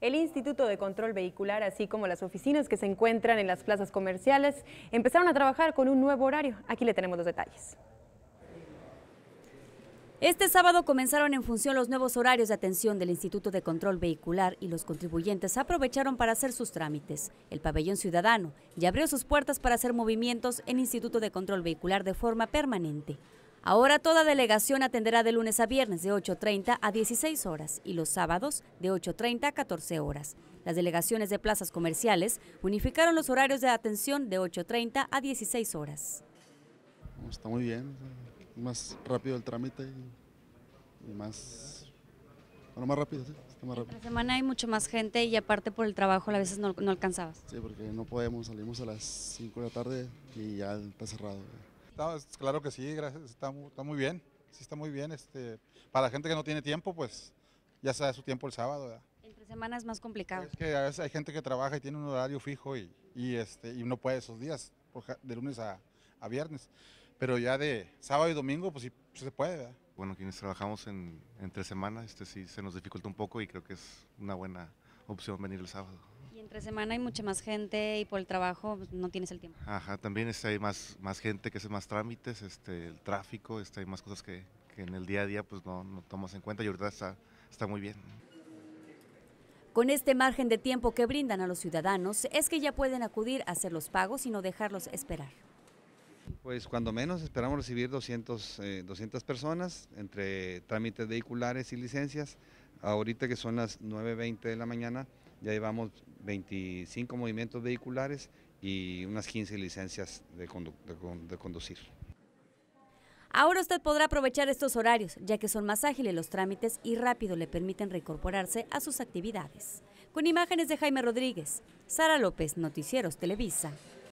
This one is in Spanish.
el Instituto de Control Vehicular, así como las oficinas que se encuentran en las plazas comerciales, empezaron a trabajar con un nuevo horario. Aquí le tenemos los detalles. Este sábado comenzaron en función los nuevos horarios de atención del Instituto de Control Vehicular y los contribuyentes aprovecharon para hacer sus trámites. El pabellón ciudadano ya abrió sus puertas para hacer movimientos en Instituto de Control Vehicular de forma permanente. Ahora toda delegación atenderá de lunes a viernes de 8.30 a 16 horas y los sábados de 8.30 a 14 horas. Las delegaciones de plazas comerciales unificaron los horarios de atención de 8.30 a 16 horas. Está muy bien, más rápido el trámite y más, bueno, más rápido, sí, está La semana hay mucho más gente y aparte por el trabajo a veces no, no alcanzabas. Sí, porque no podemos, salimos a las 5 de la tarde y ya está cerrado claro que sí, gracias, está, está, muy bien, sí está muy bien. Este, para la gente que no tiene tiempo, pues ya se su tiempo el sábado. Entre semanas es más complicado. Es que a veces hay gente que trabaja y tiene un horario fijo y, y este, y no puede esos días, de lunes a, a, viernes. Pero ya de sábado y domingo, pues sí se puede, Bueno, quienes trabajamos en, entre semanas, este, sí se nos dificulta un poco y creo que es una buena opción venir el sábado. Y entre semana hay mucha más gente y por el trabajo pues, no tienes el tiempo. Ajá, también hay más, más gente que hace más trámites, este, el tráfico, está hay más cosas que, en el día a día pues no, no tomamos en cuenta y ahorita está, está muy bien. Con este margen de tiempo que brindan a los ciudadanos es que ya pueden acudir a hacer los pagos y no dejarlos esperar. Pues cuando menos esperamos recibir 200, 200 eh, personas entre trámites vehiculares y licencias Ahorita que son las 9.20 de la mañana, ya llevamos 25 movimientos vehiculares y unas 15 licencias de, conducir. Ahora usted podrá aprovechar estos horarios, ya que son más ágiles los trámites y rápido le permiten reincorporarse a sus actividades. Con imágenes de Jaime Rodríguez, Sara López, Noticieros Televisa.